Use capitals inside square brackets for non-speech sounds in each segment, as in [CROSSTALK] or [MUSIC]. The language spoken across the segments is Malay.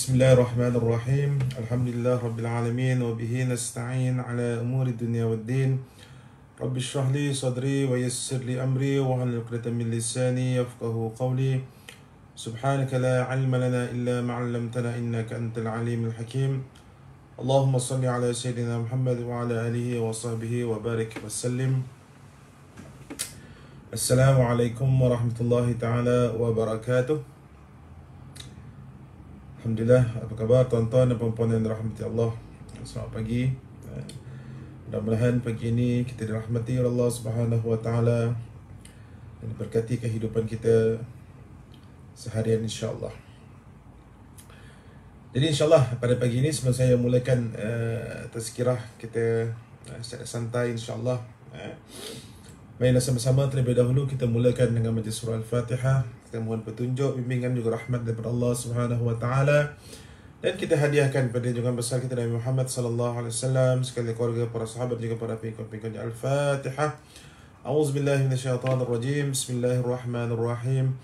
بسم الله الرحمن الرحيم الحمد لله رب العالمين وبه نستعين على أمور الدنيا والدين رب اشرح لي صدري ويسر لي أمري وعن عقدة من لساني يفقه قولي سبحانك لا علم لنا إلا ما علمتنا إنك أنت العليم الحكيم اللهم صل على سيدنا محمد وعلى آله وصحبه وبارك وسلم السلام عليكم ورحمة الله تعالى وبركاته Alhamdulillah, apa khabar tuan-tuan dan puan-puan yang dirahmati Allah Selamat pagi eh, Mudah-mudahan pagi ini kita dirahmati oleh Allah Subhanahu Wa Taala Dan berkati kehidupan kita seharian insyaAllah Jadi insyaAllah pada pagi ini sebelum saya mulakan uh, tazkirah kita uh, secara santai insyaAllah uh, Baiklah sama-sama terlebih dahulu kita mulakan dengan majlis surah Al-Fatihah. Kita mohon petunjuk, bimbingan juga rahmat daripada Allah Subhanahu wa taala. Dan kita hadiahkan pada junjungan besar kita Nabi Muhammad sallallahu alaihi wasallam sekali keluarga para sahabat juga para pengikut-pengikut Al-Fatihah. A'udzu billahi minasyaitonir rajim. Bismillahirrahmanirrahim.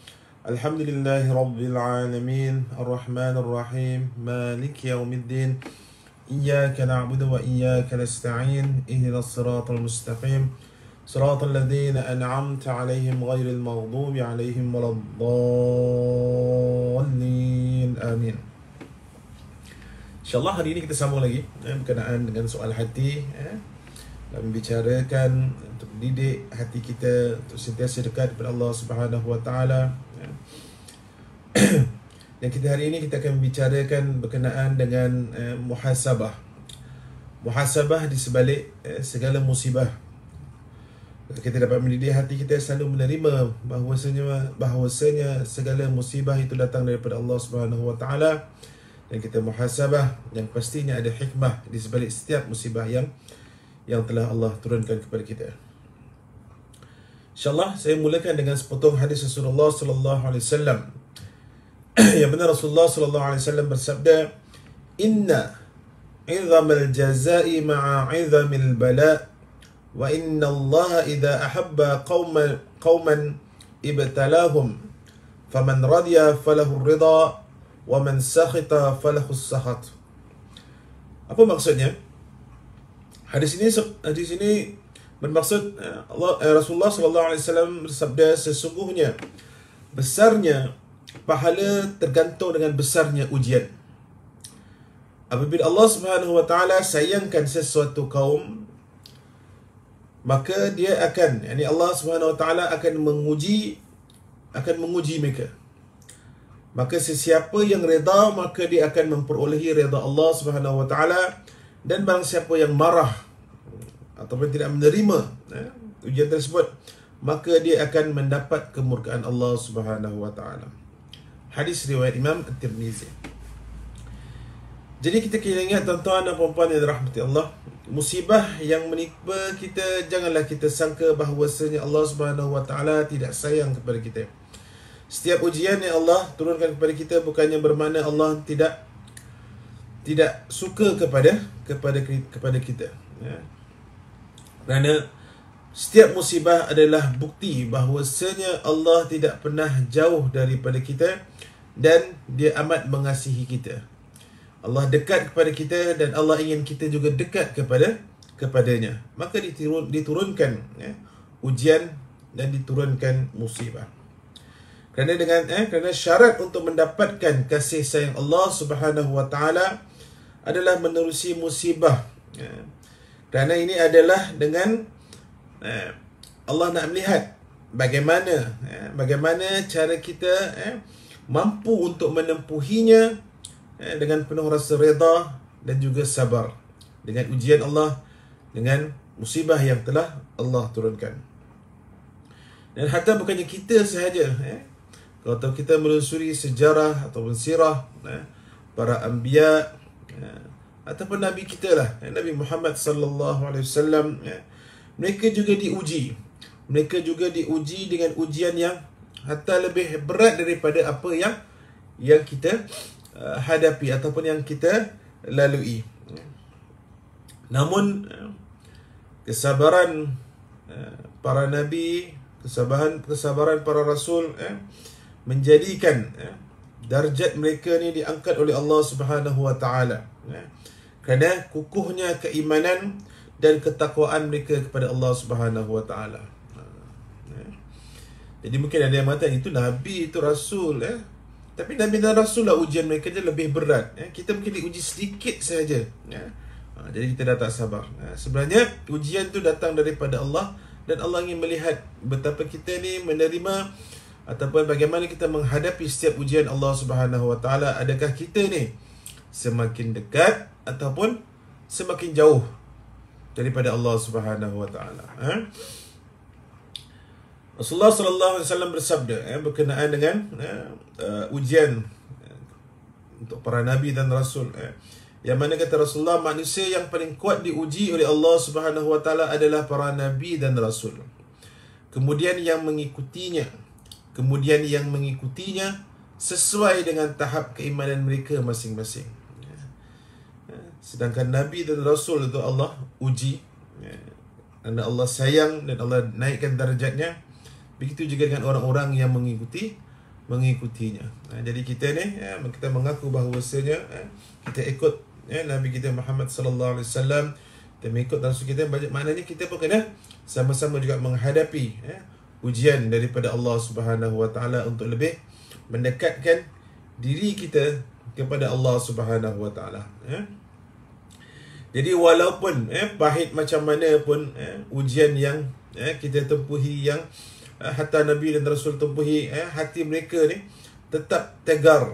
Alhamdulillahi rabbil alamin, arrahmanir rahim, maliki yaumiddin. Iyyaka na'budu wa iyyaka nasta'in. Ihdinas siratal mustaqim. صراط الذين أنعمت عليهم غير المغضوب عليهم ولا الضالين آمين إن hari ini kita sambung lagi eh, berkenaan dengan soal hati eh, dan membicarakan untuk didik hati kita untuk sentiasa dekat kepada Allah Subhanahu Wa Taala. Eh. [COUGHS] Dan kita hari ini kita akan membicarakan berkenaan dengan eh, muhasabah. Muhasabah di sebalik eh, segala musibah kita dapat mendidik hati kita selalu menerima bahawasanya bahawasanya segala musibah itu datang daripada Allah Subhanahu wa taala dan kita muhasabah yang pastinya ada hikmah di sebalik setiap musibah yang yang telah Allah turunkan kepada kita. Insyaallah saya mulakan dengan sepotong hadis Rasulullah sallallahu alaihi wasallam. [CLEARS THROAT] Ya benar Rasulullah sallallahu alaihi wasallam bersabda, "Inna 'izamal jazaa'i ma'a 'izamil bala'." وإن الله إذا أحب قوما قوما ابتلاهم فمن رضي فله الرضا ومن سخط فله السخط apa maksudnya hadis ini hadis ini bermaksud Allah Rasulullah sallallahu alaihi wasallam bersabda sesungguhnya besarnya pahala tergantung dengan besarnya ujian apabila Allah Subhanahu wa taala sayangkan sesuatu kaum maka dia akan yakni Allah Subhanahu Wa Taala akan menguji akan menguji mereka maka sesiapa yang redha maka dia akan memperolehi redha Allah Subhanahu Wa Taala dan barang siapa yang marah ataupun tidak menerima ya, ujian tersebut maka dia akan mendapat kemurkaan Allah Subhanahu Wa Taala hadis riwayat Imam At-Tirmizi jadi kita kena ingat tuan-tuan dan puan-puan yang dirahmati Allah Musibah yang menimpa kita Janganlah kita sangka bahawasanya Allah SWT tidak sayang kepada kita Setiap ujian yang Allah turunkan kepada kita Bukannya bermakna Allah tidak tidak suka kepada kepada kepada kita ya. Kerana setiap musibah adalah bukti bahawasanya Allah tidak pernah jauh daripada kita dan dia amat mengasihi kita. Allah dekat kepada kita dan Allah ingin kita juga dekat kepada kepadanya. Maka diturun, diturunkan ya, ujian dan diturunkan musibah. Kerana dengan eh, kerana syarat untuk mendapatkan kasih sayang Allah Subhanahu Wa Taala adalah menerusi musibah. Ya. Kerana ini adalah dengan eh, Allah nak melihat bagaimana eh, bagaimana cara kita eh, mampu untuk menempuhinya eh, dengan penuh rasa reda dan juga sabar dengan ujian Allah dengan musibah yang telah Allah turunkan. Dan hatta bukannya kita sahaja eh kalau kita melusuri sejarah atau sirah eh, para anbiya eh, ataupun nabi kita lah eh, Nabi Muhammad sallallahu alaihi wasallam eh, mereka juga diuji. Mereka juga diuji dengan ujian yang hatta lebih berat daripada apa yang yang kita uh, hadapi ataupun yang kita lalui. Namun uh, kesabaran uh, para nabi, kesabaran kesabaran para rasul eh, menjadikan eh, darjat mereka ni diangkat oleh Allah Subhanahu Wa Taala. Kerana kukuhnya keimanan dan ketakwaan mereka kepada Allah Subhanahu Wa Taala. Jadi mungkin ada yang mengatakan itu nabi itu rasul eh tapi Nabi dan Rasul lah ujian mereka je lebih berat ya. Kita mungkin diuji sedikit saja. ya. ha, Jadi kita dah tak sabar ha, Sebenarnya ujian tu datang daripada Allah Dan Allah ingin melihat betapa kita ni menerima Ataupun bagaimana kita menghadapi setiap ujian Allah Subhanahu SWT Adakah kita ni semakin dekat Ataupun semakin jauh daripada Allah Subhanahu Wa Taala. Ha? Rasulullah sallallahu alaihi wasallam bersabda eh, berkenaan dengan ya, eh, uh, ujian eh, untuk para nabi dan rasul eh. yang mana kata Rasulullah manusia yang paling kuat diuji oleh Allah Subhanahu wa taala adalah para nabi dan rasul. Kemudian yang mengikutinya, kemudian yang mengikutinya sesuai dengan tahap keimanan mereka masing-masing. Sedangkan Nabi dan Rasul itu Allah uji Dan Allah sayang dan Allah naikkan darjatnya begitu juga dengan orang-orang yang mengikuti mengikutinya eh, jadi kita ni eh, kita mengaku bahawasanya eh, kita ikut eh, Nabi kita Muhammad sallallahu alaihi wasallam kita mengikut dan kita banyak maknanya kita pun kena sama-sama juga menghadapi eh, ujian daripada Allah Subhanahu wa taala untuk lebih mendekatkan diri kita kepada Allah Subhanahu wa taala eh. Jadi walaupun eh pahit macam mana pun eh ujian yang eh kita tempuhi yang Eh, hatta Nabi dan Rasul tempuhi eh, hati mereka ni tetap tegar,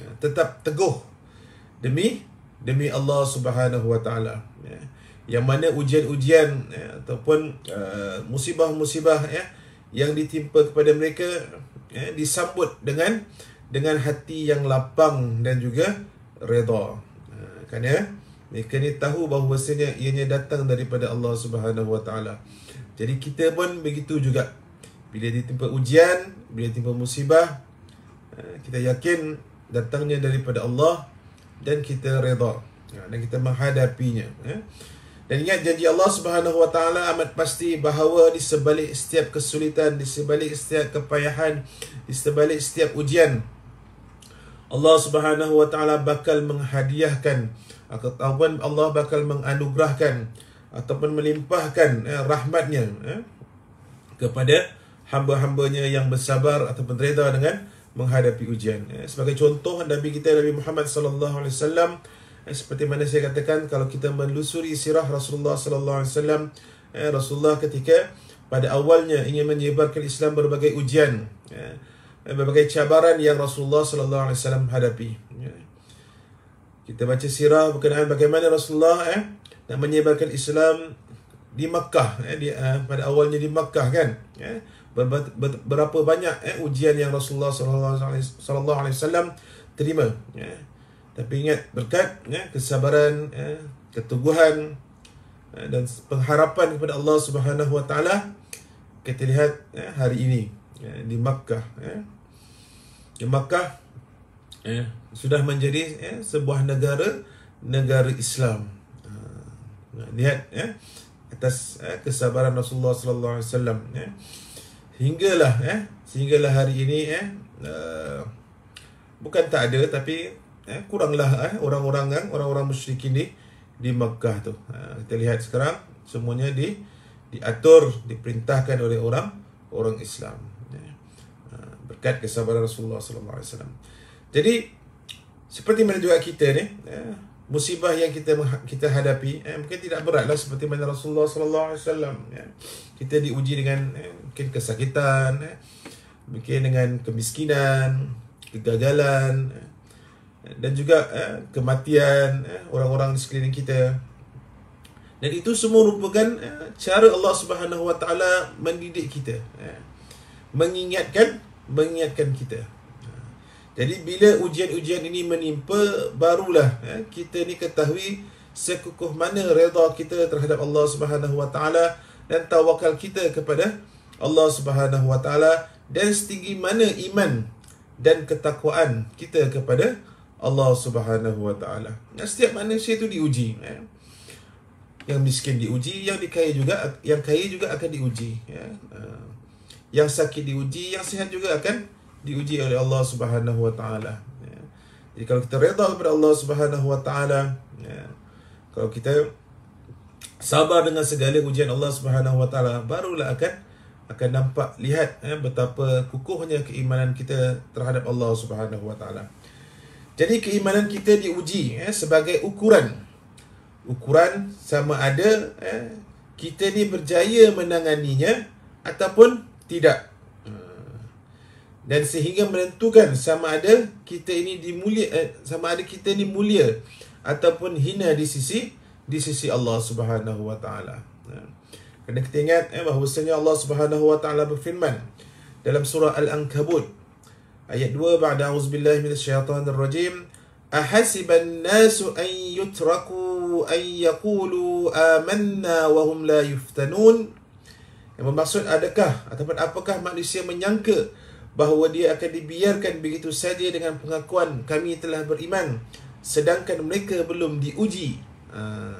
ya, tetap teguh demi demi Allah Subhanahu Wa Taala. Ya. Yang mana ujian-ujian ya, ataupun uh, musibah-musibah ya, yang ditimpa kepada mereka ya, disambut dengan dengan hati yang lapang dan juga redha. Uh, eh, kerana mereka ni tahu bahawasanya ianya datang daripada Allah Subhanahu Wa Taala. Jadi kita pun begitu juga bila ditimpa ujian, bila ditimpa musibah, eh, kita yakin datangnya daripada Allah dan kita redha ya, dan kita menghadapinya. Ya. Dan ingat janji Allah Subhanahu Wa Taala amat pasti bahawa di sebalik setiap kesulitan, di sebalik setiap kepayahan, di sebalik setiap ujian, Allah Subhanahu Wa Taala bakal menghadiahkan eh, ketahuan Allah bakal menganugerahkan ataupun melimpahkan eh, rahmatnya eh, kepada hamba-hambanya yang bersabar atau reda dengan menghadapi ujian. Eh, sebagai contoh Nabi kita Nabi Muhammad sallallahu alaihi wasallam eh, seperti mana saya katakan kalau kita menelusuri sirah Rasulullah sallallahu alaihi wasallam eh, Rasulullah ketika pada awalnya ingin menyebarkan Islam berbagai ujian berbagai cabaran yang Rasulullah sallallahu alaihi wasallam hadapi. Kita baca sirah berkenaan bagaimana Rasulullah eh nak menyebarkan Islam di Makkah eh, di, eh, pada awalnya di Makkah kan eh, berapa banyak eh, ujian yang Rasulullah sallallahu alaihi wasallam terima ya. Tapi ingat berkat ya, kesabaran ya, keteguhan ya, dan pengharapan kepada Allah Subhanahu wa taala kita lihat ya, hari ini ya, di Makkah ya. Di Makkah ya, sudah menjadi ya, sebuah negara negara Islam. Ha, lihat ya atas eh, kesabaran Rasulullah sallallahu alaihi wasallam ya sehinggalah eh sehinggalah hari ini eh uh, bukan tak ada tapi eh kuranglah eh orang-orang kan orang-orang musyrik ini di Mekah tu. Uh, kita lihat sekarang semuanya di diatur diperintahkan oleh orang orang Islam eh. uh, berkat kesabaran Rasulullah sallallahu alaihi wasallam. Jadi seperti mana juga kita ni eh, musibah yang kita kita hadapi eh, mungkin tidak beratlah seperti mana Rasulullah sallallahu alaihi wasallam ya. Eh kita diuji dengan eh, mungkin kesakitan, eh, mungkin dengan kemiskinan, kegagalan eh, dan juga eh, kematian eh, orang-orang di sekeliling kita. Dan itu semua merupakan eh, cara Allah Subhanahu Wa Taala mendidik kita, eh, mengingatkan, mengingatkan kita. Jadi bila ujian-ujian ini menimpa barulah eh, kita ni ketahui sekukuh mana redha kita terhadap Allah Subhanahu Wa Taala dan tawakal kita kepada Allah Subhanahu Wa Taala dan setinggi mana iman dan ketakwaan kita kepada Allah Subhanahu Wa Taala. Nah, setiap manusia itu diuji. Ya. Yang miskin diuji, yang kaya juga yang kaya juga akan diuji. Ya. Eh, yang sakit diuji, yang sihat juga akan diuji oleh Allah Subhanahu Wa Taala. Ya. Jadi kalau kita redha kepada Allah Subhanahu Wa Taala, ya. kalau kita sabar dengan segala ujian Allah Subhanahu Wa barulah akan akan nampak lihat eh, betapa kukuhnya keimanan kita terhadap Allah Subhanahu Wa Jadi keimanan kita diuji eh, sebagai ukuran ukuran sama ada eh, kita ni berjaya menanganinya ataupun tidak hmm. dan sehingga menentukan sama ada kita ini dimulia eh, sama ada kita ini mulia ataupun hina di sisi di sisi Allah Subhanahu wa taala. Ya. Kena kita ingat eh, bahawasanya Allah Subhanahu wa taala berfirman dalam surah Al-Ankabut ayat 2 ba'da auzubillahi minasyaitonir rajim ahasiban nasu an yutraku an yaqulu amanna wa hum la yuftanun yang bermaksud adakah ataupun apakah manusia menyangka bahawa dia akan dibiarkan begitu saja dengan pengakuan kami telah beriman sedangkan mereka belum diuji Ah.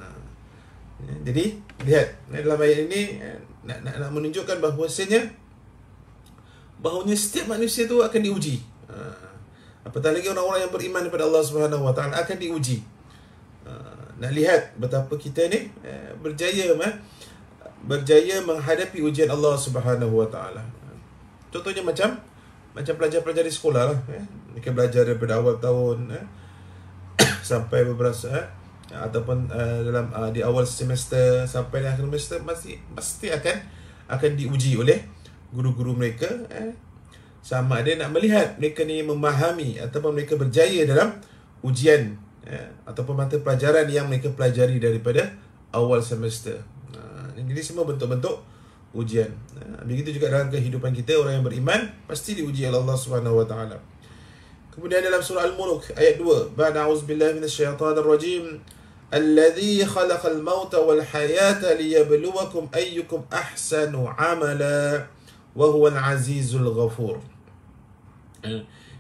Eh, jadi lihat eh, dalam ayat ini eh, nak, nak, nak menunjukkan bahawasanya bahawanya setiap manusia itu akan diuji. Ah. Apatah lagi orang-orang yang beriman kepada Allah Subhanahu Wa akan diuji. Ah. Nak lihat betapa kita ni berjaya berjaya menghadapi ujian Allah Subhanahu Wa Contohnya macam macam pelajar-pelajar di sekolah lah. Mereka belajar daripada awal tahun [COUGHS] sampai beberapa ataupun uh, dalam uh, di awal semester sampai di akhir semester masih pasti akan akan diuji oleh guru-guru mereka eh? sama ada nak melihat mereka ni memahami ataupun mereka berjaya dalam ujian eh? ataupun mata pelajaran yang mereka pelajari daripada awal semester. Uh, ini semua bentuk-bentuk ujian. Uh, begitu juga dalam kehidupan kita orang yang beriman pasti diuji oleh Allah Subhanahu Wa Taala. Kemudian dalam surah Al-Mulk ayat 2, "Ba'da a'udzu billahi minasyaitonir rajim." الذي خلق الموت والحياة ليبلوكم أيكم أحسن عملا وهو العزيز الغفور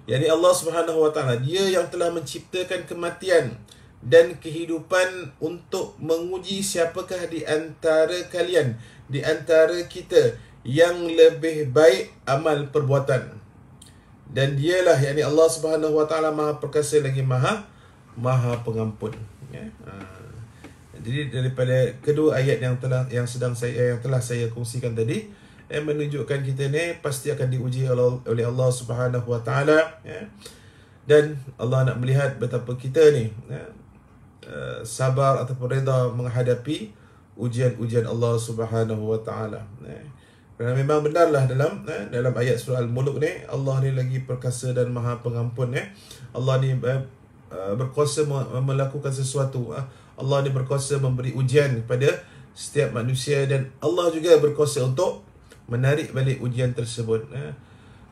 يعني Subhanahu Wa Taala dia yang telah menciptakan kematian dan kehidupan untuk menguji siapakah di antara kalian di antara kita yang lebih baik amal perbuatan dan dialah yakni Allah Subhanahu Wa Taala Maha Perkasa lagi Maha Maha Pengampun ya. Ha. Jadi daripada kedua ayat yang telah yang sedang saya yang telah saya kongsikan tadi yang eh, menunjukkan kita ni pasti akan diuji oleh Allah Subhanahu Wa Taala ya. Dan Allah nak melihat betapa kita ni ya, eh, sabar ataupun reda menghadapi ujian-ujian Allah Subhanahu Wa Taala. Ya. Kerana memang benarlah dalam ya, dalam ayat surah Al-Muluk ni Allah ni lagi perkasa dan Maha Pengampun ya. Allah ni eh, Uh, berkuasa melakukan sesuatu ah, Allah ni berkuasa memberi ujian kepada setiap manusia dan Allah juga berkuasa untuk menarik balik ujian tersebut ah.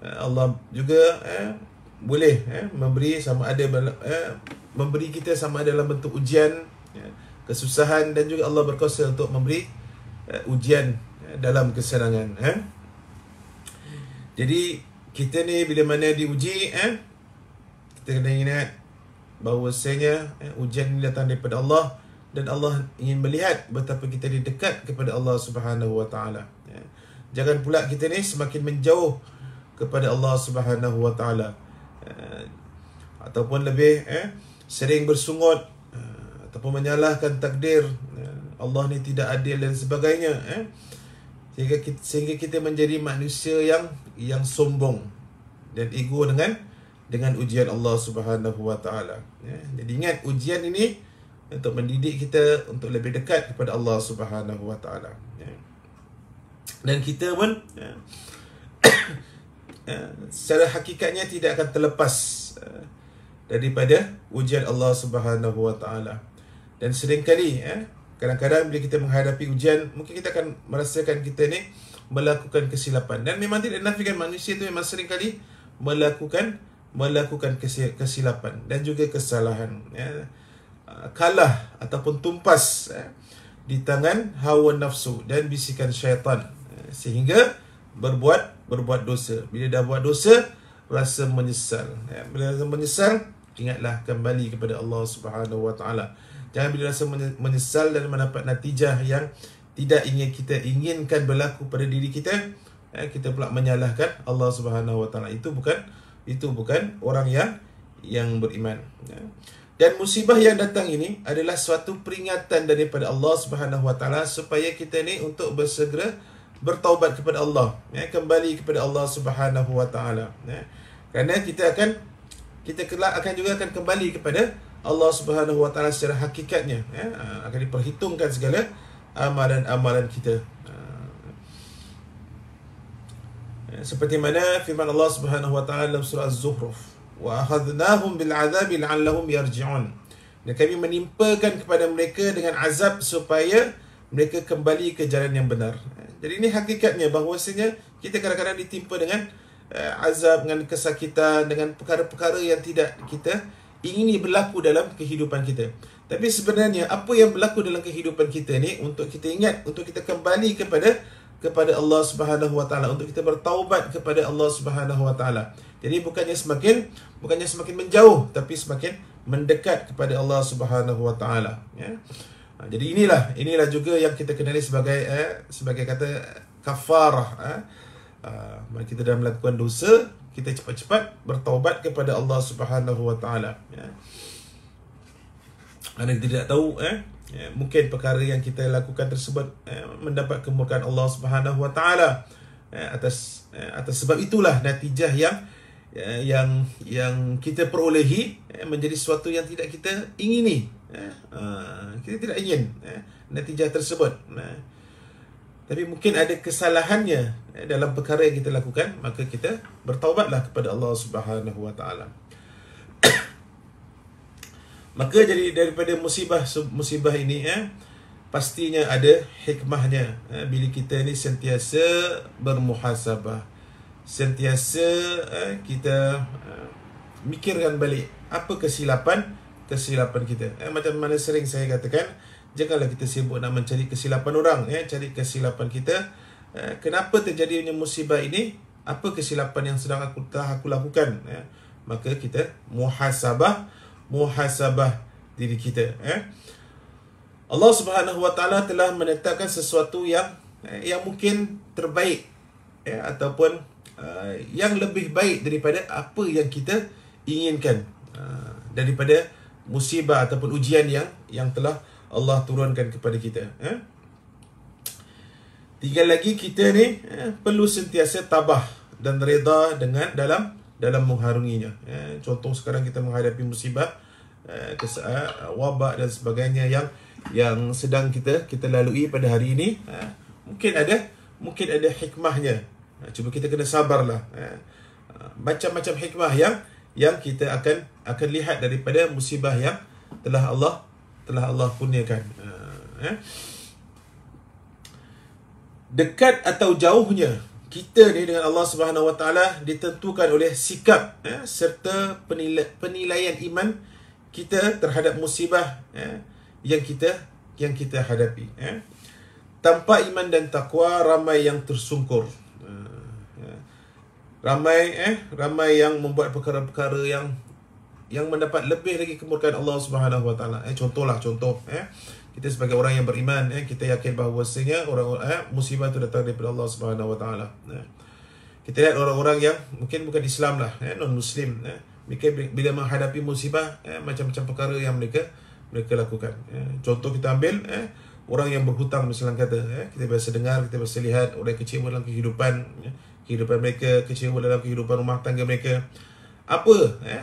Ah, Allah juga eh, boleh eh, memberi sama ada eh, memberi kita sama ada dalam bentuk ujian ya, kesusahan dan juga Allah berkuasa untuk memberi ujian dalam kesenangan jadi kita ni bila mana diuji eh kita kena ingat bahawasanya eh, ujian ini datang daripada Allah dan Allah ingin melihat betapa kita ni dekat kepada Allah Subhanahu Wa Taala. Eh, jangan pula kita ni semakin menjauh kepada Allah Subhanahu Wa Taala eh, ataupun lebih eh, sering bersungut eh, ataupun menyalahkan takdir Allah ni tidak adil dan sebagainya eh. sehingga kita, sehingga kita menjadi manusia yang yang sombong dan ego dengan dengan ujian Allah Subhanahu Wa Taala. Ya, jadi ingat ujian ini untuk mendidik kita untuk lebih dekat kepada Allah Subhanahu Wa Taala. Ya. Dan kita pun ya, [COUGHS] secara hakikatnya tidak akan terlepas daripada ujian Allah Subhanahu Wa Taala. Dan seringkali kadang-kadang bila kita menghadapi ujian mungkin kita akan merasakan kita ni melakukan kesilapan dan memang tidak nafikan manusia itu memang seringkali melakukan melakukan kesilapan dan juga kesalahan ya ah, kalah ataupun tumpas ya, di tangan hawa nafsu dan bisikan syaitan ya. sehingga berbuat berbuat dosa bila dah buat dosa rasa menyesal ya, bila rasa menyesal ingatlah kembali kepada Allah Subhanahu Wa Taala jangan bila rasa menyesal dan mendapat natijah yang tidak ingin kita inginkan berlaku pada diri kita ya, kita pula menyalahkan Allah Subhanahu Wa Taala itu bukan itu bukan orang yang yang beriman ya. dan musibah yang datang ini adalah suatu peringatan daripada Allah Subhanahu wa taala supaya kita ni untuk bersegera bertaubat kepada Allah ya kembali kepada Allah Subhanahu wa taala ya kerana kita akan kita kelak akan juga akan kembali kepada Allah Subhanahu wa taala secara hakikatnya ya akan diperhitungkan segala amalan-amalan kita seperti mana firman Allah Subhanahu wa taala dalam surah Az-Zukhruf wa akhadnahum bil azabi la'allahum yarji'un dan kami menimpakan kepada mereka dengan azab supaya mereka kembali ke jalan yang benar jadi ini hakikatnya bahawasanya kita kadang-kadang ditimpa dengan eh, azab dengan kesakitan dengan perkara-perkara yang tidak kita ingini berlaku dalam kehidupan kita tapi sebenarnya apa yang berlaku dalam kehidupan kita ni untuk kita ingat untuk kita kembali kepada kepada Allah Subhanahu wa taala untuk kita bertaubat kepada Allah Subhanahu wa taala. Jadi bukannya semakin bukannya semakin menjauh tapi semakin mendekat kepada Allah Subhanahu wa taala ya. Ha, jadi inilah inilah juga yang kita kenali sebagai eh, sebagai kata kafarah eh. Uh, kita dah melakukan dosa kita cepat-cepat bertaubat kepada Allah Subhanahu wa taala ya. Karena tidak tahu eh Eh, mungkin perkara yang kita lakukan tersebut eh, mendapat kemurkaan Allah Subhanahu Wa Taala eh, atas atas sebab itulah natijah yang yang yang kita perolehi menjadi sesuatu yang tidak kita ingini kita tidak ingin natijah tersebut tapi mungkin ada kesalahannya dalam perkara yang kita lakukan maka kita bertaubatlah kepada Allah Subhanahu Wa Taala Maka jadi daripada musibah musibah ini eh pastinya ada hikmahnya eh, bila kita ini sentiasa bermuhasabah sentiasa eh, kita eh, mikirkan balik apa kesilapan kesilapan kita eh, macam mana sering saya katakan janganlah kita sibuk nak mencari kesilapan orang eh cari kesilapan kita eh, kenapa terjadinya musibah ini apa kesilapan yang sedang aku telah aku lakukan eh, maka kita muhasabah muhasabah diri kita eh Allah Subhanahu Wa Taala telah menetapkan sesuatu yang eh, yang mungkin terbaik eh ataupun uh, yang lebih baik daripada apa yang kita inginkan uh, daripada musibah ataupun ujian yang yang telah Allah turunkan kepada kita eh Tinggal lagi kita ni eh, perlu sentiasa tabah dan reda dengan dalam dalam mengharunginya eh, contoh sekarang kita menghadapi musibah eh, eh, wabak dan sebagainya yang yang sedang kita kita lalui pada hari ini eh, mungkin ada mungkin ada hikmahnya eh, cuba kita kena sabarlah eh, macam-macam eh, hikmah yang yang kita akan akan lihat daripada musibah yang telah Allah telah Allah kurniakan eh, eh. dekat atau jauhnya kita ni dengan Allah Subhanahu Wa Taala ditentukan oleh sikap ya, serta penila- penilaian iman kita terhadap musibah ya, yang kita yang kita hadapi. Ya. Tanpa iman dan takwa ramai yang tersungkur. Ramai eh ramai yang membuat perkara-perkara yang yang mendapat lebih lagi kemurkaan Allah Subhanahu Wa Taala. Eh contohlah contoh eh kita sebagai orang yang beriman eh, kita yakin bahawa bahawasanya orang eh, musibah itu datang daripada Allah Subhanahu Wa Taala. Eh. Kita lihat orang-orang yang mungkin bukan Islam lah, eh, non Muslim. Eh. Mereka bila menghadapi musibah eh, macam-macam perkara yang mereka mereka lakukan. Eh. Contoh kita ambil eh, orang yang berhutang misalnya kata eh, kita biasa dengar kita biasa lihat orang yang kecewa dalam kehidupan eh, kehidupan mereka kecewa dalam kehidupan rumah tangga mereka apa eh,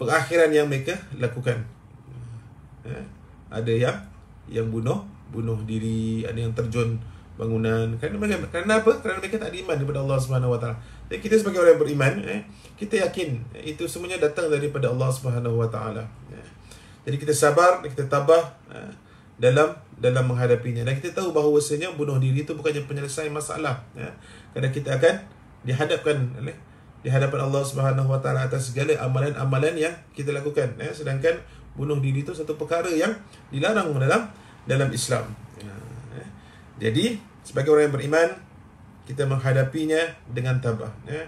pengakhiran yang mereka lakukan. Eh, ada yang yang bunuh bunuh diri ada yang terjun bangunan kerana mereka kerana apa kerana mereka tak iman kepada Allah Subhanahu Wa Taala jadi kita sebagai orang yang beriman eh, kita yakin eh, itu semuanya datang daripada Allah Subhanahu Wa Taala eh, jadi kita sabar kita tabah eh, dalam dalam menghadapinya dan kita tahu bahawa sebenarnya bunuh diri itu bukannya penyelesaian masalah ya. kerana kita akan dihadapkan oleh di hadapan Allah Subhanahu Wa Taala atas segala amalan-amalan yang kita lakukan ya. sedangkan bunuh diri itu satu perkara yang dilarang dalam dalam Islam. Ya, ya. Jadi sebagai orang yang beriman kita menghadapinya dengan tabah. Ya.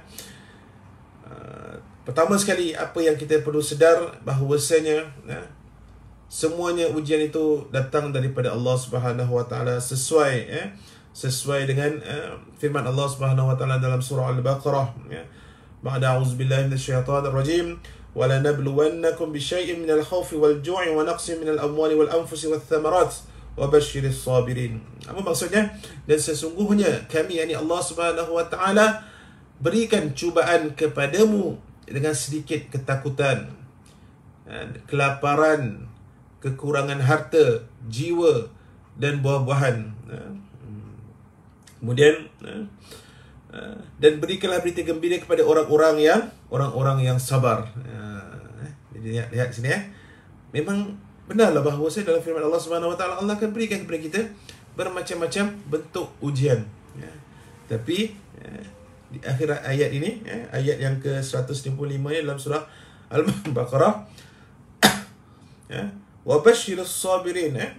Ah, pertama sekali apa yang kita perlu sedar bahawa bahawasanya semuanya ujian itu datang daripada Allah Subhanahu Wa Taala sesuai sesuai dengan firman Allah Subhanahu Wa Taala dalam surah Al-Baqarah. Ya. Ba'da a'udzu billahi minasyaitonir rajim. ولنبلونكم بشيء من الخوف والجوع ونقص من الأموال والأنفس والثمرات وبشر الصابرين apa maksudnya dan sesungguhnya kami yakni Allah Subhanahu wa taala berikan cubaan kepadamu dengan sedikit ketakutan eh, kelaparan kekurangan harta jiwa dan buah-buahan eh. kemudian eh, dan berikanlah berita gembira kepada orang-orang yang orang-orang yang sabar lihat, lihat sini eh. Memang benarlah bahawa saya dalam firman Allah Subhanahu Wa Taala Allah akan berikan kepada kita bermacam-macam bentuk ujian. Ya. Tapi ya, di akhir ayat ini, ya, ayat yang ke-155 ini dalam surah Al-Baqarah. [COUGHS] ya. Wabashir sabirin eh.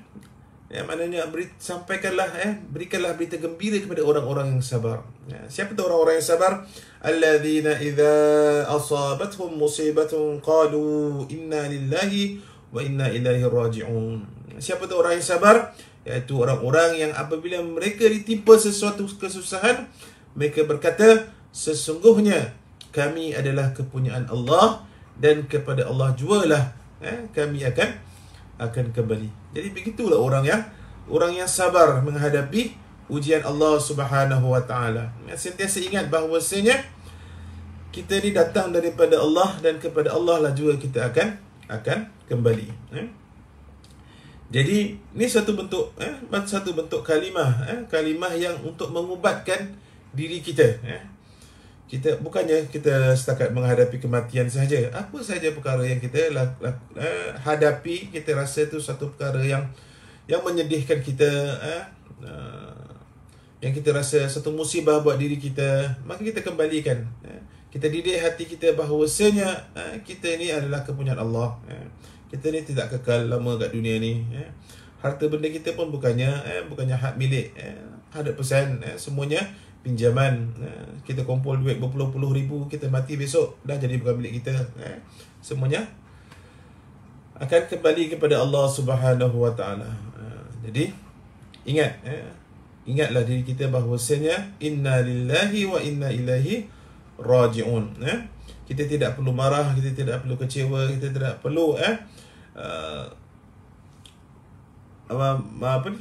Ya, maknanya beri, sampaikanlah eh berikanlah berita gembira kepada orang-orang yang sabar. Ya, siapa tu orang-orang yang sabar? Alladzina idza asabatuhum musibatun qalu inna lillahi wa inna ilaihi raji'un. Siapa tu orang yang sabar? Iaitu orang-orang yang apabila mereka ditimpa sesuatu kesusahan, mereka berkata sesungguhnya kami adalah kepunyaan Allah dan kepada Allah jualah eh, kami akan akan kembali. Jadi begitulah orang yang orang yang sabar menghadapi ujian Allah Subhanahu Wa Taala. Sentiasa ingat bahawa sebenarnya kita ni datang daripada Allah dan kepada Allah lah juga kita akan akan kembali. Eh. Jadi ni satu bentuk eh, satu bentuk kalimah eh, kalimah yang untuk mengubatkan diri kita. Eh kita bukannya kita setakat menghadapi kematian saja apa saja perkara yang kita lak, lak, eh, hadapi kita rasa itu satu perkara yang yang menyedihkan kita eh, eh, yang kita rasa satu musibah buat diri kita maka kita kembalikan eh, kita didik hati kita bahawasanya eh, kita ini adalah kepunyaan Allah eh, kita ini tidak kekal lama kat dunia ni eh. harta benda kita pun bukannya eh, bukannya hak milik eh, 100% eh, semuanya pinjaman eh, kita kumpul duit berpuluh-puluh ribu kita mati besok dah jadi bukan milik kita eh. semuanya akan kembali kepada Allah Subhanahu Wa Taala eh, jadi ingat ingatlah diri kita bahawasanya inna lillahi wa inna ilaihi rajiun kita tidak perlu marah kita tidak perlu kecewa kita tidak perlu eh apa apa ni?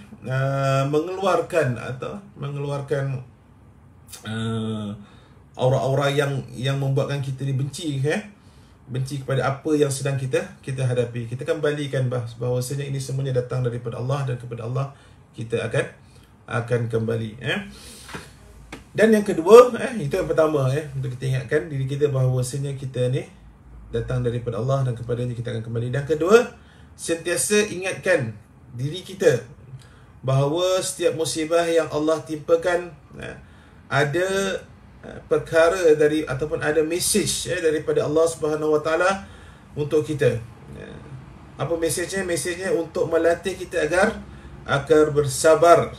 mengeluarkan atau mengeluarkan uh, aura-aura yang yang membuatkan kita ni benci eh ya. benci kepada apa yang sedang kita kita hadapi kita kembalikan bahawasanya ini semuanya datang daripada Allah dan kepada Allah kita akan akan kembali eh dan yang kedua eh itu yang pertama eh untuk kita ingatkan diri kita bahawasanya kita ni datang daripada Allah dan kepada kepadanya kita akan kembali dan kedua sentiasa ingatkan diri kita bahawa setiap musibah yang Allah timpakan eh, ada eh, perkara dari ataupun ada message ya, daripada Allah Subhanahu Wa Taala untuk kita. Ya. Apa mesejnya? Mesejnya untuk melatih kita agar agar bersabar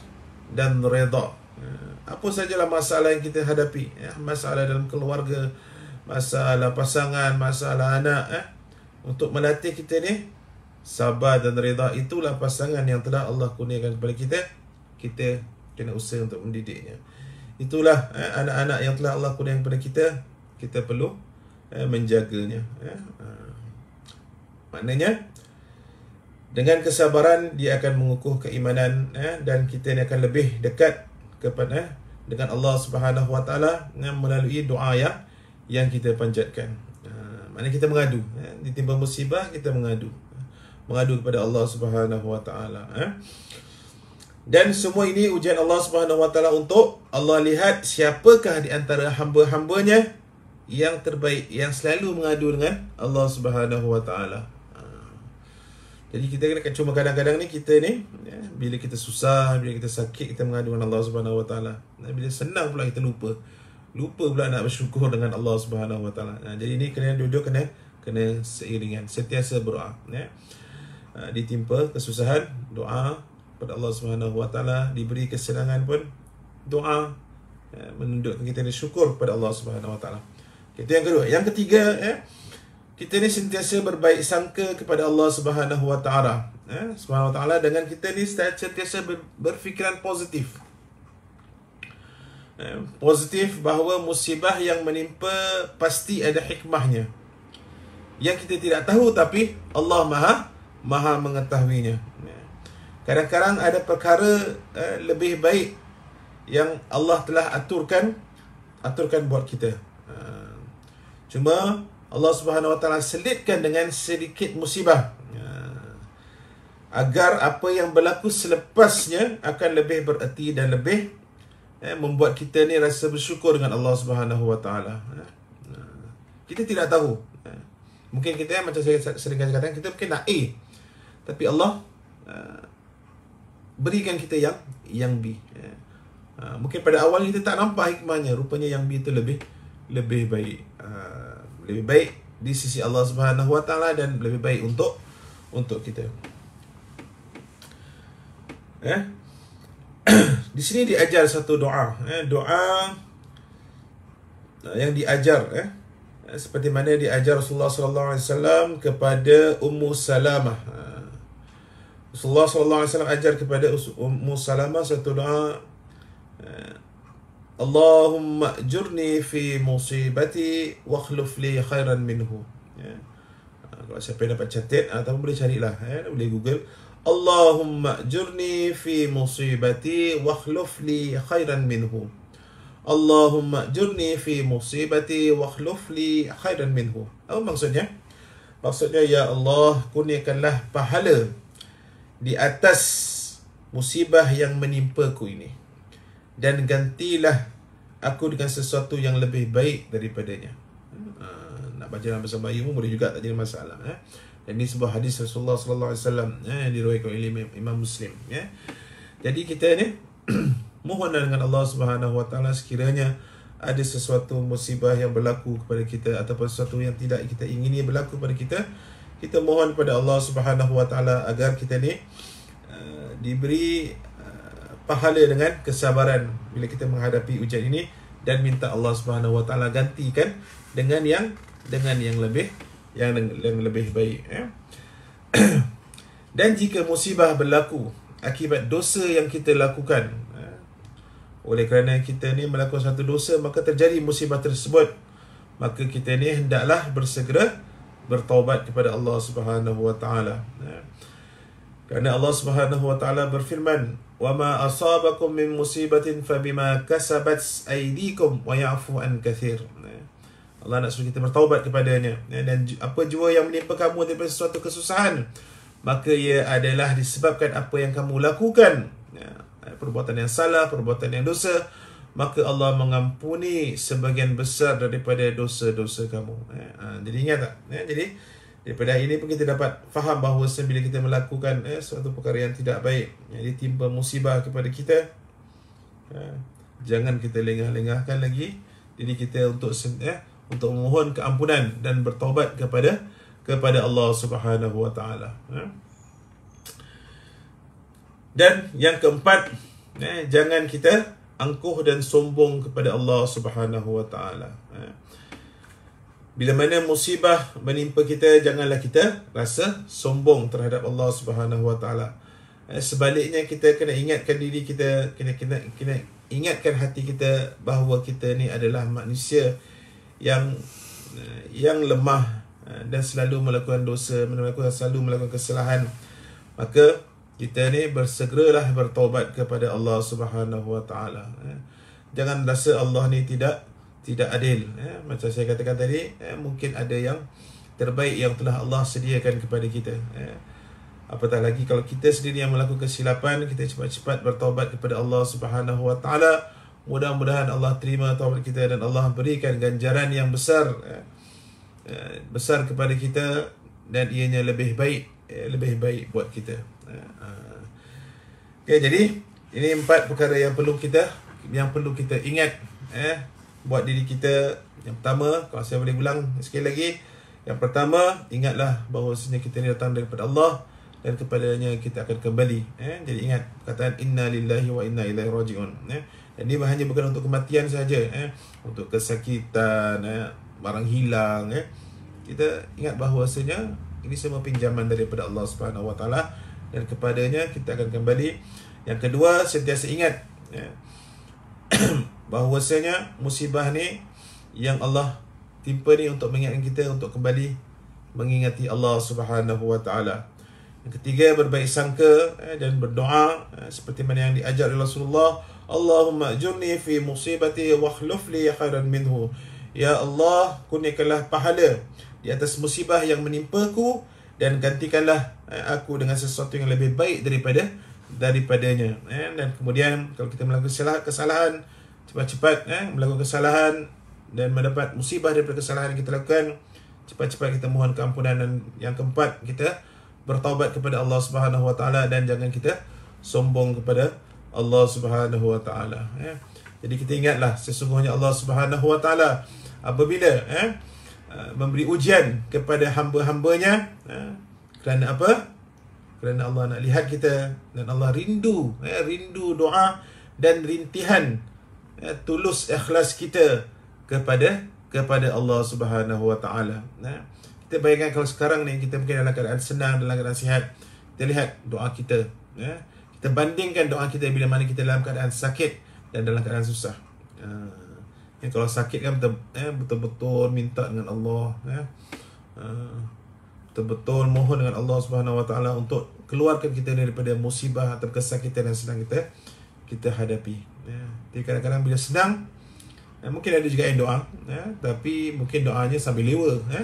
dan redha. Ya. Apa sajalah masalah yang kita hadapi, ya, masalah dalam keluarga, masalah pasangan, masalah anak, eh, untuk melatih kita ni sabar dan redha itulah pasangan yang telah Allah kurniakan kepada kita. Kita kena usaha untuk mendidiknya itulah eh, anak-anak yang telah Allah kurniakan kepada kita kita perlu eh, menjaganya eh. Ah. maknanya dengan kesabaran dia akan mengukuh keimanan eh, dan kita ini akan lebih dekat kepada eh, dengan Allah Subhanahu Wa Taala eh, melalui doa yang yang kita panjatkan. Eh, maknanya kita mengadu eh, ditimpa musibah kita mengadu mengadu kepada Allah Subhanahu Wa Taala. Eh. Dan semua ini ujian Allah Subhanahu Wa untuk Allah lihat siapakah di antara hamba-hambanya yang terbaik yang selalu mengadu dengan Allah Subhanahu Wa ha. Jadi kita kena cuma kadang-kadang ni kita ni ya, bila kita susah, bila kita sakit kita mengadu dengan Allah Subhanahu Wa Taala. bila senang pula kita lupa. Lupa pula nak bersyukur dengan Allah Subhanahu Wa Taala. Nah, ha, jadi ini kena duduk kena kena seiringan, sentiasa berdoa ya. Ha, ditimpa kesusahan, doa kepada Allah Subhanahu Wa Taala diberi kesenangan pun doa ya, menundukkan kita ni syukur kepada Allah Subhanahu Wa Taala. Itu yang kedua. Yang ketiga, ya, kita ni sentiasa berbaik sangka kepada Allah Subhanahu Wa Taala. Ya. Subhanahu Wa Taala dengan kita ni sentiasa berfikiran positif. Ya, positif bahawa musibah yang menimpa pasti ada hikmahnya. Yang kita tidak tahu tapi Allah Maha Maha mengetahuinya. Ya. Kadang-kadang ada perkara uh, lebih baik yang Allah telah aturkan aturkan buat kita. Uh, cuma Allah Subhanahu Wa Taala selitkan dengan sedikit musibah uh, agar apa yang berlaku selepasnya akan lebih bererti dan lebih eh, membuat kita ni rasa bersyukur dengan Allah Subhanahu Wa Taala. Kita tidak tahu. Mungkin kita macam saya sering kata kita mungkin nak naik. Tapi Allah uh, berikan kita yang yang B. Ya. Ah, mungkin pada awal kita tak nampak hikmahnya. Rupanya yang B itu lebih lebih baik. Ah, lebih baik di sisi Allah Subhanahu Wa Taala dan lebih baik untuk untuk kita. Eh? [CLEARS THROAT] di sini diajar satu doa. Eh? Doa ah, yang diajar. Eh? Seperti mana diajar Rasulullah Sallallahu Alaihi Wasallam kepada Ummu Salamah. Rasulullah sallallahu alaihi wasallam ajar kepada Ummu Salamah satu doa eh, Allahumma jurni fi musibati wa khluf li khairan minhu ya. Eh, kalau siapa yang dapat catat eh, ataupun boleh carilah ya. boleh google Allahumma jurni fi musibati wa khluf li khairan minhu Allahumma jurni fi musibati wa khluf li khairan minhu apa maksudnya maksudnya ya Allah kurniakanlah pahala di atas musibah yang menimpa ku ini dan gantilah aku dengan sesuatu yang lebih baik daripadanya. Uh, nak baca dalam bahasa Melayu pun boleh juga tak jadi masalah eh. Dan ini sebuah hadis Rasulullah sallallahu alaihi wasallam eh diriwayatkan oleh Imam Muslim ya. Jadi kita ni [CLEARS THROAT] mohon dengan Allah Subhanahu wa taala sekiranya ada sesuatu musibah yang berlaku kepada kita ataupun sesuatu yang tidak kita ingini berlaku kepada kita kita mohon kepada Allah Subhanahu Wa Taala agar kita ni uh, diberi uh, pahala dengan kesabaran bila kita menghadapi ujian ini dan minta Allah Subhanahu Wa Taala gantikan dengan yang dengan yang lebih yang yang lebih baik ya. [CLEARS THROAT] dan jika musibah berlaku akibat dosa yang kita lakukan uh, oleh kerana kita ni melakukan satu dosa maka terjadi musibah tersebut maka kita ni hendaklah bersegera bertaubat kepada Allah Subhanahu wa taala. Kerana Allah Subhanahu wa taala berfirman, "Wa ma asabakum min musibatin fa bima kasabat aydikum wa ya'fu an kathir." Allah nak suruh kita bertaubat kepadanya dan apa jua yang menimpa kamu daripada sesuatu kesusahan maka ia adalah disebabkan apa yang kamu lakukan perbuatan yang salah perbuatan yang dosa maka Allah mengampuni sebagian besar daripada dosa-dosa kamu. Eh, ha, jadi ingat tak? Eh, jadi daripada ini pun kita dapat faham bahawa sebila kita melakukan eh, suatu perkara yang tidak baik, jadi ditimpa musibah kepada kita, eh, jangan kita lengah-lengahkan lagi Jadi kita untuk eh, untuk memohon keampunan dan bertobat kepada kepada Allah Subhanahu Wa Taala. Eh. Dan yang keempat, eh, jangan kita angkuh dan sombong kepada Allah Subhanahu Wa Taala. Eh. Bila mana musibah menimpa kita, janganlah kita rasa sombong terhadap Allah Subhanahu Wa Taala. Eh, sebaliknya kita kena ingatkan diri kita, kena kena kena ingatkan hati kita bahawa kita ni adalah manusia yang eh, yang lemah dan selalu melakukan dosa, melakukan selalu melakukan kesalahan. Maka kita ni bersegeralah bertobat kepada Allah Subhanahu Wa Taala. Eh. Jangan rasa Allah ni tidak tidak adil. Eh. macam saya katakan tadi, eh, mungkin ada yang terbaik yang telah Allah sediakan kepada kita. apatah lagi kalau kita sendiri yang melakukan kesilapan, kita cepat-cepat bertobat kepada Allah Subhanahu Wa Taala. Mudah-mudahan Allah terima taubat kita dan Allah berikan ganjaran yang besar besar kepada kita dan ianya lebih baik lebih baik buat kita. Eh, eh. Okay, jadi ini empat perkara yang perlu kita yang perlu kita ingat eh buat diri kita yang pertama kalau saya boleh ulang sekali lagi yang pertama ingatlah bahawa sebenarnya kita ni datang daripada Allah dan kepadanya kita akan kembali eh jadi ingat kataan inna lillahi wa inna ilaihi rajiun eh dan ini hanya bukan untuk kematian saja eh untuk kesakitan eh barang hilang eh kita ingat bahawa bahawasanya ini semua pinjaman daripada Allah Subhanahu wa taala dan kepadanya kita akan kembali. Yang kedua, sentiasa ingat ya, [CLEARS THROAT] bahawasanya musibah ni yang Allah timpa ni untuk mengingatkan kita untuk kembali mengingati Allah Subhanahu Wa Taala. Yang ketiga, berbaik sangka ya, dan berdoa ya, seperti mana yang diajar oleh Rasulullah. Allahumma jurni fi musibati wa khlufli khairan minhu. Ya Allah, kurniakanlah pahala di atas musibah yang menimpaku dan gantikanlah eh, aku dengan sesuatu yang lebih baik daripada daripadanya eh. dan kemudian kalau kita melakukan kesalahan cepat-cepat eh, melakukan kesalahan dan mendapat musibah daripada kesalahan yang kita lakukan cepat-cepat kita mohon keampunan dan yang keempat kita bertaubat kepada Allah Subhanahu Wa Taala dan jangan kita sombong kepada Allah Subhanahu Wa Taala eh. jadi kita ingatlah sesungguhnya Allah Subhanahu Wa Taala apabila eh, Uh, memberi ujian kepada hamba-hambanya uh, kerana apa? kerana Allah nak lihat kita dan Allah rindu ya, rindu doa dan rintihan ya, tulus ikhlas kita kepada kepada Allah Subhanahu Wa Taala. Ya, kita bayangkan kalau sekarang ni kita mungkin dalam keadaan senang dalam keadaan sihat kita lihat doa kita kita bandingkan doa kita bila mana kita dalam keadaan sakit dan dalam keadaan susah. Uh, Ya, kalau sakit kan eh, betul-betul minta dengan Allah ya. Uh, betul-betul mohon dengan Allah Subhanahu untuk keluarkan kita daripada musibah atau kesakitan yang sedang kita kita hadapi. Ya. Jadi kadang-kadang bila sedang ya, mungkin ada juga yang doa ya, tapi mungkin doanya sambil lewa ya.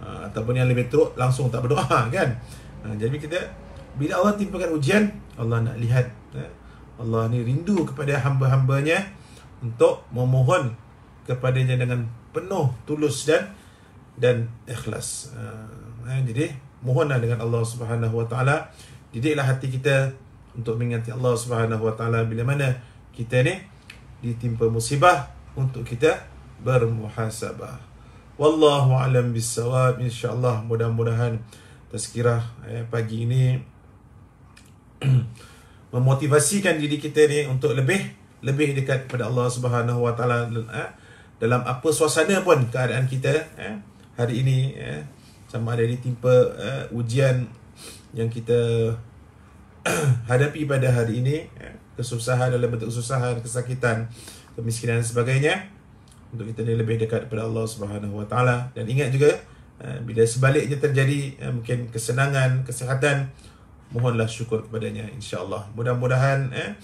Uh, ataupun yang lebih teruk langsung tak berdoa [LAUGHS] kan. Uh, jadi kita bila Allah timpakan ujian, Allah nak lihat ya. Allah ni rindu kepada hamba-hambanya. nya untuk memohon kepadanya dengan penuh tulus dan dan ikhlas. Uh, jadi mohonlah dengan Allah Subhanahu Wa Taala. Jadi, Didiklah hati kita untuk mengingati Allah Subhanahu Wa Taala bila mana kita ni ditimpa musibah untuk kita bermuhasabah. Wallahu a'lam bissawab. Insya-Allah mudah-mudahan tazkirah eh, pagi ini [CLEARS THROAT] memotivasikan diri kita ni untuk lebih lebih dekat kepada Allah Subhanahu Wa Taala eh, dalam apa suasana pun keadaan kita eh, hari ini eh, sama ada ditimpa eh, ujian yang kita [CLEARS THROAT] hadapi pada hari ini eh, kesusahan dalam bentuk kesusahan kesakitan kemiskinan dan sebagainya untuk kita ni lebih dekat kepada Allah Subhanahu Wa Taala dan ingat juga eh, bila sebaliknya terjadi eh, mungkin kesenangan kesehatan mohonlah syukur kepadanya insyaallah mudah-mudahan eh,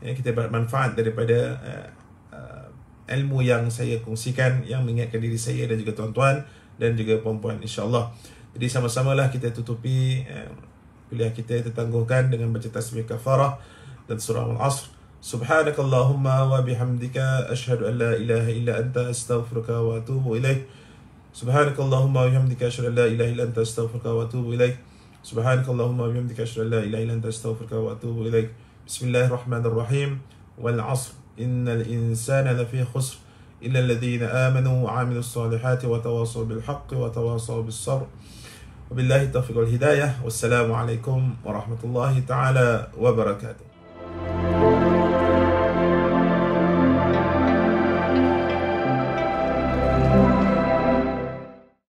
ya, kita dapat manfaat daripada uh, uh, ilmu yang saya kongsikan yang mengingatkan diri saya dan juga tuan-tuan dan juga puan-puan insyaAllah. Jadi sama-samalah kita tutupi uh, kuliah kita tertangguhkan dengan baca tasbih kafarah dan surah al-asr. سبحانك اللهم وبحمدك أشهد أن لا إله إلا أنت أستغفرك وأتوب إليك سبحانك اللهم وبحمدك أشهد أن لا إله إلا أنت أستغفرك وأتوب إليك سبحانك اللهم وبحمدك أشهد أن لا إله إلا أنت أستغفرك وأتوب إليك بسم الله الرحمن الرحيم والعصر إن الإنسان لفي خسر إلا الذين آمنوا وعملوا الصالحات وتواصوا بالحق وتواصوا بالصبر وبالله التوفيق والهداية والسلام عليكم ورحمة الله تعالى وبركاته